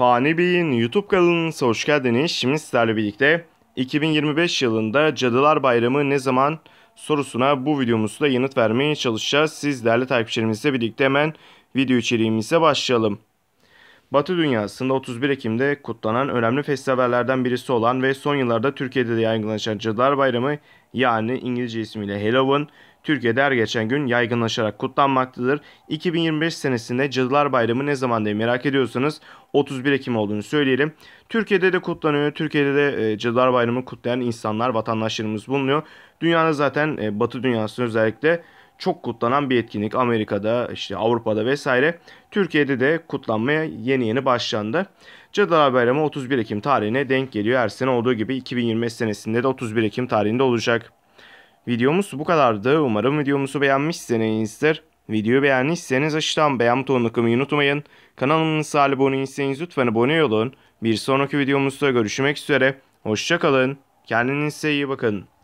Fani Bey'in YouTube kanalına hoş geldiniz. Şimdi sizlerle birlikte 2025 yılında Cadılar Bayramı ne zaman sorusuna bu videomuzda yanıt vermeye çalışacağız. Sizlerle takipçilerimizle birlikte hemen video içeriğimize başlayalım. Batı dünyasında 31 Ekim'de kutlanan önemli festivallerden birisi olan ve son yıllarda Türkiye'de de yaygınlaşan Cadılar Bayramı yani İngilizce ismiyle Halloween Türkiye'de her geçen gün yaygınlaşarak kutlanmaktadır. 2025 senesinde Cadılar Bayramı ne zaman diye merak ediyorsanız 31 Ekim olduğunu söyleyelim. Türkiye'de de kutlanıyor. Türkiye'de de e, Cadılar Bayramı kutlayan insanlar, vatandaşlarımız bulunuyor. Dünyada zaten e, Batı dünyasında özellikle çok kutlanan bir etkinlik. Amerika'da, işte Avrupa'da vesaire. Türkiye'de de kutlanmaya yeni yeni başlandı. Cadılar Bayramı 31 Ekim tarihine denk geliyor. Her sene olduğu gibi 2025 senesinde de 31 Ekim tarihinde olacak. Videomuz bu kadardı. Umarım videomuzu beğenmişsinizdir. Videoyu beğendiyseniz aşağıdan beğen butonuna kılmayı unutmayın. Kanalımıza abone değilseniz lütfen abone olun. Bir sonraki videomuzda görüşmek üzere. Hoşçakalın. Kendinize iyi bakın.